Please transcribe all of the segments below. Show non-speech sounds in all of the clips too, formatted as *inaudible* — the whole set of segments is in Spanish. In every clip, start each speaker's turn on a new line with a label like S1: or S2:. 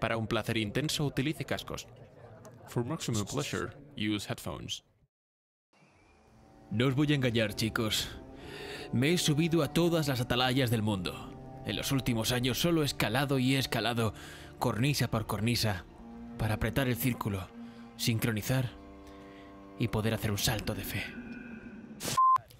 S1: Para un placer intenso, utilice cascos. No os voy a engañar, chicos. Me he subido a todas las atalayas del mundo. En los últimos años solo he escalado y he escalado, cornisa por cornisa, para apretar el círculo, sincronizar y poder hacer un salto de fe.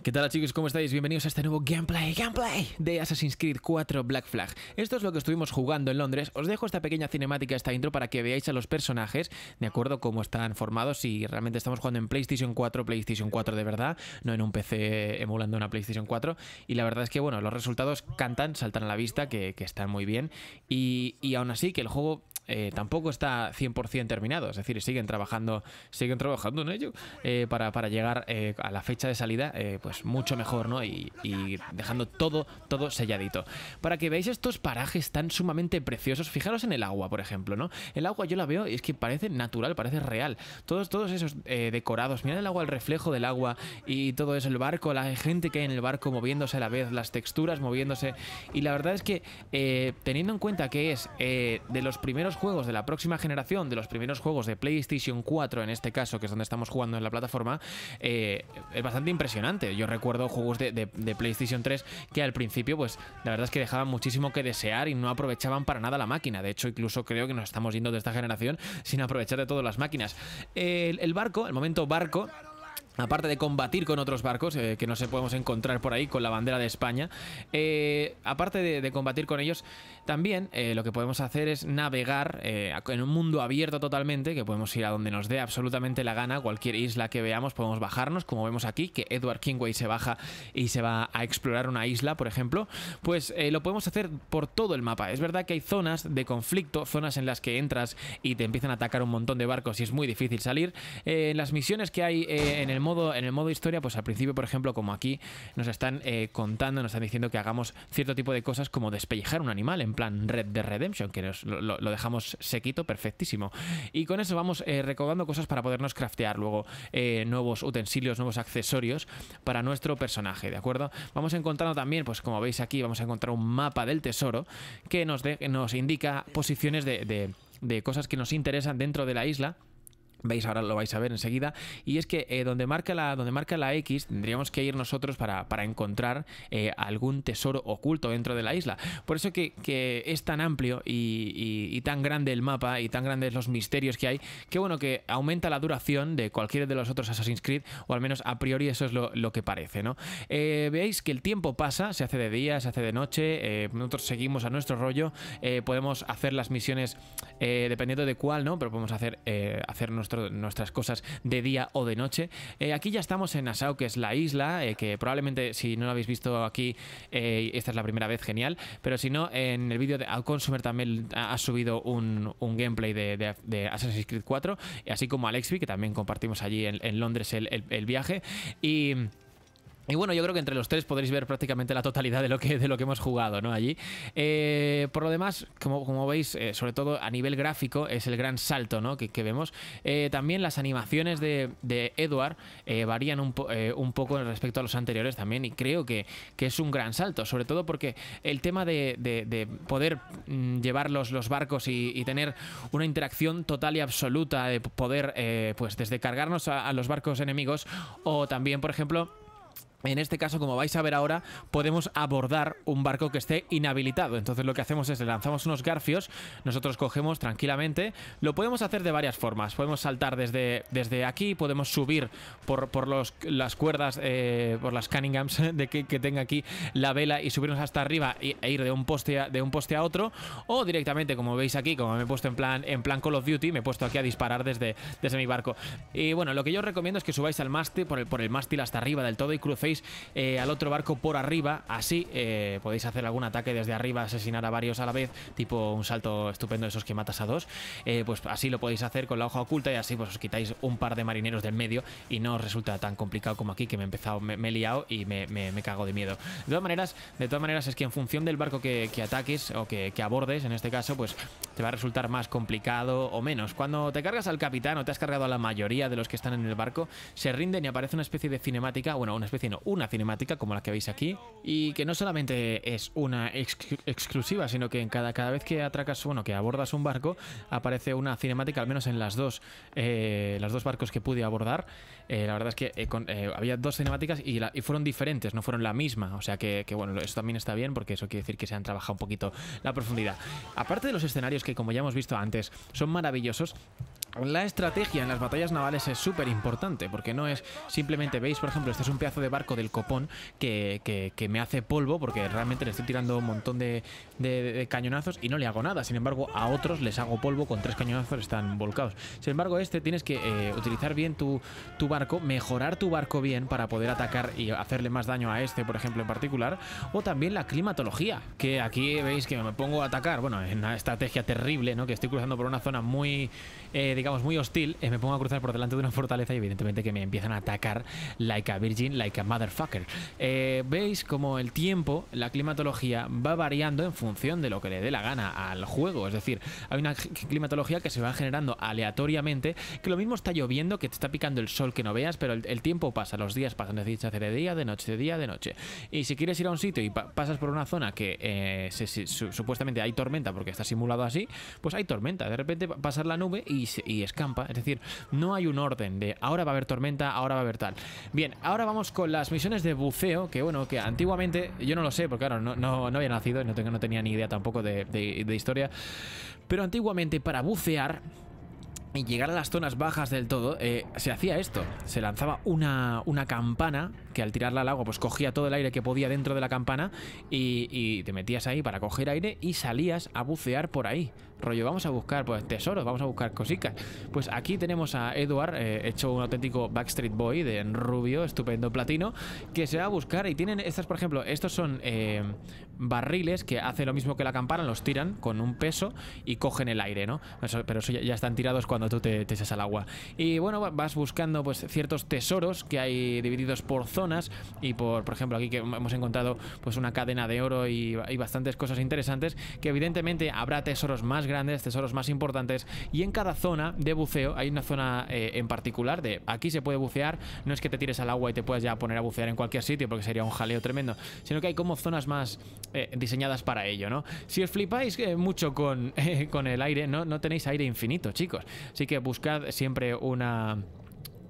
S1: ¿Qué tal chicos? ¿Cómo estáis? Bienvenidos a este nuevo gameplay, gameplay de Assassin's Creed 4 Black Flag. Esto es lo que estuvimos jugando en Londres. Os dejo esta pequeña cinemática, esta intro, para que veáis a los personajes, de acuerdo, cómo están formados y realmente estamos jugando en PlayStation 4, PlayStation 4 de verdad, no en un PC emulando una PlayStation 4. Y la verdad es que, bueno, los resultados cantan, saltan a la vista, que, están muy bien. Y, y aún así, que el juego eh, tampoco está 100% terminado, es decir, siguen trabajando, siguen trabajando en ello eh, para, llegar eh, a la fecha de salida, pues mucho mejor, ¿no? Y, dejando todo, todo selladito. Para que veáis estos parajes tan sumamente preciosos, fijaros en el agua, por ejemplo, ¿no? El agua yo la veo y es que parece natural, parece real. Todos, todos esos decorados, mirad el agua, el reflejo del agua y todo eso, el barco, la gente que hay en el barco moviéndose a la vez, las texturas moviéndose. Y la verdad es que teniendo en cuenta que es de los primeros juegos de la próxima generación, de los primeros juegos de PlayStation 4, en este caso, que es donde estamos jugando en la plataforma, eh, es bastante impresionante. Yo recuerdo juegos de, PlayStation 3 que al principio, pues la verdad es que dejaban muchísimo que desear y no aprovechaban para nada la máquina. De hecho, incluso creo que nos estamos yendo de esta generación sin aprovechar de todas las máquinas. el barco, el momento barco aparte de combatir con otros barcos eh, que no se podemos encontrar por ahí con la bandera de España, eh, aparte de, combatir con ellos, también eh, lo que podemos hacer es navegar en un mundo abierto totalmente, que podemos ir a donde nos dé absolutamente la gana, cualquier isla que veamos podemos bajarnos, como vemos aquí, que Edward Kingway se baja y se va a explorar una isla, por ejemplo, pues lo podemos hacer por todo el mapa. Es verdad que hay zonas de conflicto, zonas en las que entras y te empiezan a atacar un montón de barcos y es muy difícil salir. las misiones que hay en el en el modo historia, pues al principio, por ejemplo, como aquí nos están eh, contando, nos están diciendo que hagamos cierto tipo de cosas como despellejar un animal, en plan Red de Redemption, que lo, dejamos sequito, perfectísimo. Y con eso vamos eh, cosas para podernos craftear luego eh, nuevos utensilios, nuevos accesorios para nuestro personaje, ¿de acuerdo? Vamos encontrando también, pues como veis aquí, vamos a encontrar un mapa del tesoro que nos, nos indica posiciones de cosas que nos interesan dentro de la isla Veis, ahora lo vais a ver enseguida. Y es que eh, donde, marca la, donde marca la X tendríamos que ir nosotros para, encontrar eh, algún tesoro oculto dentro de la isla. Por eso que, es tan amplio y, tan grande el mapa y tan grandes los misterios que hay, que bueno, que aumenta la duración de cualquiera de los otros Assassin's Creed, o al menos a priori eso es lo, que parece, ¿no? Eh, veis que el tiempo pasa, se hace de día, se hace de noche, nosotros seguimos a nuestro rollo, podemos hacer las misiones dependiendo de cuál, ¿no? Pero podemos hacer, hacernos nuestras cosas de día o de noche. Eh, aquí ya estamos en Asau, que es la isla, eh, que probablemente si no lo habéis visto aquí, eh, esta es la primera vez, genial. Pero si no, en el vídeo de Outconsumer también ha, subido un, un gameplay de, Assassin's Creed 4, así como Alexby, que también compartimos allí en, Londres el viaje. Y... Y bueno, yo creo que entre los tres podréis ver prácticamente la totalidad de lo que, de lo que hemos jugado ¿no? allí. Eh, por lo demás, como, como veis, eh, sobre todo a nivel gráfico, es el gran salto ¿no? que, vemos. Eh, también las animaciones de, de Edward varían un, un, poco respecto a los anteriores también y creo que, es un gran salto, sobre todo porque el tema de, poder mm, llevar los, barcos y, tener una interacción total y absoluta, de poder pues desde cargarnos a los barcos enemigos o también, por ejemplo, en este caso, como vais a ver ahora, podemos abordar un barco que esté inhabilitado. Entonces lo que hacemos es lanzamos unos garfios, nosotros cogemos tranquilamente. Lo podemos hacer de varias formas. Podemos saltar desde, desde aquí, podemos subir por, por las cuerdas, eh, por las Cunninghams *laughs* de que, tenga aquí la vela y subirnos hasta arriba e ir de un, poste a, de un poste a otro. O directamente, como veis aquí, como me he puesto en plan, en plan Call of Duty, me he puesto aquí a disparar desde, mi barco. Y bueno, lo que yo os recomiendo es que subáis al mástil, por el, por el mástil hasta arriba del todo y crucéis eh, al otro barco por arriba. Así eh, podéis hacer algún ataque desde arriba, asesinar a varios a la vez, tipo un salto estupendo de esos que matas a dos. Eh, pues así lo podéis hacer con la hoja oculta y así pues, os quitáis un par de marineros del medio y no os resulta tan complicado como aquí que me he empezado, me, he liado y me, cago de miedo. De todas maneras, de todas maneras es que en función del barco que, ataques o que, abordes, en este caso, pues te va a resultar más complicado o menos. Cuando te cargas al capitán o te has cargado a la mayoría de los que están en el barco, se rinden y aparece una especie de cinemática, bueno, una especie no, una cinemática como la que veis aquí y que no solamente es una exclusiva, sino que en cada, cada vez que atracas, bueno, que abordas un barco, aparece una cinemática, al menos en las dos, eh, los dos barcos que pude abordar. Eh, la verdad es que eh, había dos cinemáticas y, fueron diferentes, no fueron la misma. O sea que, que, bueno, eso también está bien porque eso quiere decir que se han trabajado un poquito la profundidad. Aparte de los escenarios que, como ya hemos visto antes, son maravillosos, la estrategia en las batallas navales es súper importante, porque no es simplemente, veis, por ejemplo, este es un pedazo de barco del copón que, me hace polvo, porque realmente le estoy tirando un montón de, cañonazos y no le hago nada. Sin embargo, a otros les hago polvo con tres cañonazos, están volcados. Sin embargo, este tienes que eh, utilizar bien tu, barco, mejorar tu barco bien para poder atacar y hacerle más daño a este, por ejemplo, en particular. O también la climatología, que aquí veis que me pongo a atacar, bueno, es una estrategia terrible, ¿no? Que estoy cruzando por una zona muy, eh, digamos, muy hostil, eh, me pongo a cruzar por delante de una fortaleza y evidentemente que me empiezan a atacar like a virgin, like a motherfucker. Eh, Veis como el tiempo, la climatología va variando en función de lo que le dé la gana al juego. Es decir, hay una climatología que se va generando aleatoriamente, que lo mismo está lloviendo, que te está picando el sol que no veas, pero el, tiempo pasa, los días pasan, necesitas hacer de día, de noche, de día, de noche. Y si quieres ir a un sitio y pasas por una zona que eh, supuestamente hay tormenta porque está simulado así, pues hay tormenta. De repente pasar la nube y escampa. Es decir, no hay un orden de ahora va a haber tormenta, ahora va a haber tal. Bien, ahora vamos con las misiones de buceo, que bueno, que antiguamente, yo no lo sé, porque claro, no, no, no había nacido y no, tengo, tenía ni idea tampoco de, historia, pero antiguamente para bucear y llegar a las zonas bajas del todo, eh, se hacía esto. Se lanzaba una, una, campana que al tirarla al agua pues cogía todo el aire que podía dentro de la campana y, y, te metías ahí para coger aire y salías a bucear por ahí rollo, vamos a buscar pues, tesoros, vamos a buscar cositas. Pues aquí tenemos a Edward, eh, hecho un auténtico Backstreet Boy de rubio, estupendo platino, que se va a buscar y tienen estas, por ejemplo, estos son eh, barriles que hace lo mismo que la campana, los tiran con un peso y cogen el aire, ¿no? pero eso ya, están tirados cuando tú te, echas al agua. Y bueno, vas buscando pues ciertos tesoros que hay divididos por zonas y por, por ejemplo, aquí que hemos encontrado pues una cadena de oro y, y bastantes cosas interesantes que evidentemente habrá tesoros más grandes, tesoros más importantes y en cada zona de buceo hay una zona eh, en particular de aquí se puede bucear, no es que te tires al agua y te puedas ya poner a bucear en cualquier sitio porque sería un jaleo tremendo, sino que hay como zonas más eh, diseñadas para ello, ¿no? Si os flipáis eh, mucho con, *laughs* con el aire, ¿no? no tenéis aire infinito, chicos, así que buscad siempre una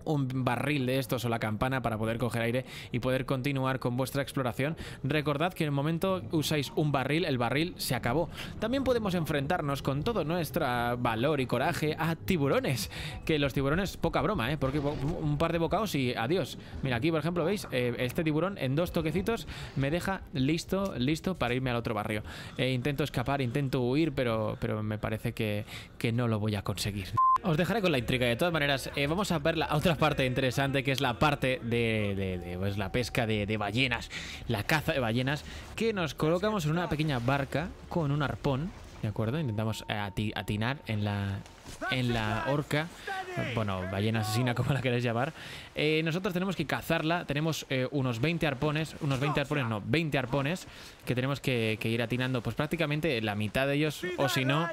S1: un barril de estos o la campana para poder coger aire y poder continuar con vuestra exploración. Recordad que en el momento usáis un barril, el barril se acabó. También podemos enfrentarnos con todo nuestro valor y coraje a tiburones, que los tiburones, poca broma, ¿eh? porque un par de bocados y adiós. Mira, aquí por ejemplo, ¿veis? Eh, este tiburón en dos toquecitos me deja listo, listo para irme al otro barrio. Eh, intento escapar, intento huir, pero, pero me parece que, no lo voy a conseguir. Os dejaré con la intriga, de todas maneras, vamos a verla la otra parte interesante que es la parte de, pues, la pesca de, ballenas, la caza de ballenas, que nos colocamos en una pequeña barca con un arpón, ¿de acuerdo? Intentamos eh, atinar en la, en la orca, bueno, ballena asesina como la queráis llamar, eh, nosotros tenemos que cazarla, tenemos eh, unos 20 arpones, unos 20 arpones, no, 20 arpones que tenemos que, que ir atinando, pues prácticamente la mitad de ellos, o si no,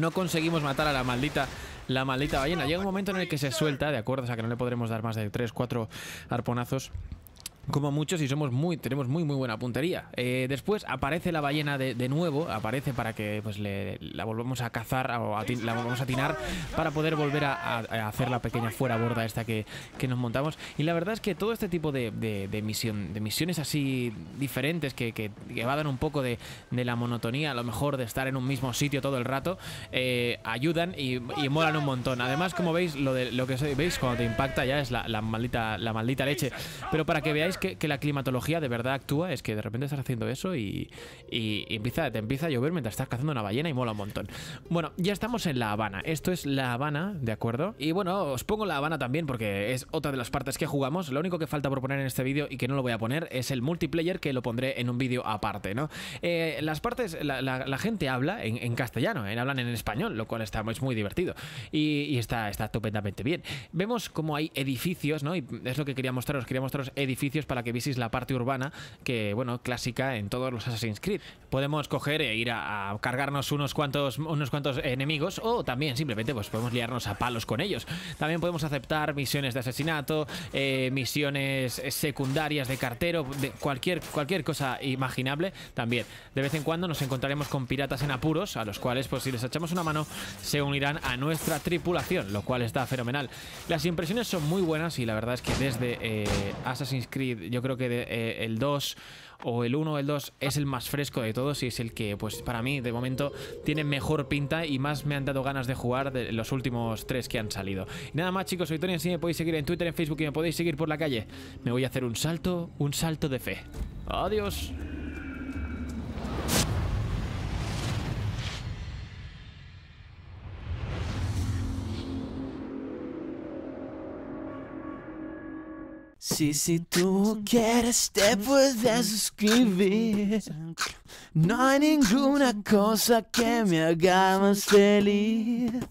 S1: no conseguimos matar a la maldita la maldita ballena. Llega un momento en el que se suelta, ¿de acuerdo? O sea, que no le podremos dar más de 3, 4 arponazos como muchos y somos muy tenemos muy muy buena puntería eh, después aparece la ballena de, nuevo aparece para que pues la volvemos a cazar o la volvamos a atinar para poder volver a, hacer la pequeña fuera borda esta que, nos montamos y la verdad es que todo este tipo de, misión de misiones así diferentes que, que, un poco de, la monotonía a lo mejor de estar en un mismo sitio todo el rato eh, ayudan y, molan un montón además como veis lo de lo que veis cuando te impacta ya es la maldita la maldita leche pero para que veáis que, la climatología de verdad actúa es que de repente estás haciendo eso y, empieza, te empieza a llover mientras estás cazando una ballena y mola un montón. Bueno, ya estamos en La Habana. Esto es La Habana, ¿de acuerdo? Y bueno, os pongo La Habana también porque es otra de las partes que jugamos. Lo único que falta por poner en este vídeo y que no lo voy a poner es el multiplayer que lo pondré en un vídeo aparte, ¿no? Eh, las partes, la, gente habla en, castellano, ¿eh? hablan en español, lo cual está, es muy divertido y, está, está estupendamente bien. Vemos como hay edificios, ¿no? Y es lo que quería mostraros, quería mostraros edificios para que visis la parte urbana, que, bueno, clásica en todos los Assassin's Creed. Podemos coger e ir a, cargarnos unos cuantos, unos cuantos enemigos o también simplemente pues podemos liarnos a palos con ellos. También podemos aceptar misiones de asesinato, eh, misiones secundarias de cartero, de cualquier, cualquier cosa imaginable también. De vez en cuando nos encontraremos con piratas en apuros, a los cuales pues si les echamos una mano se unirán a nuestra tripulación, lo cual está fenomenal. Las impresiones son muy buenas y la verdad es que desde eh, Assassin's Creed yo creo que eh, el 2 o el 1 o el 2 es el más fresco de todos y es el que, pues para mí, de momento, tiene mejor pinta y más me han dado ganas de jugar de los últimos 3 que han salido. nada más, chicos, soy Tony, si me podéis seguir en Twitter, en Facebook y me podéis seguir por la calle. Me voy a hacer un salto, un salto de fe. Adiós. Si, si tú quieres te puedes suscribir. No hay ninguna cosa que me haga más feliz.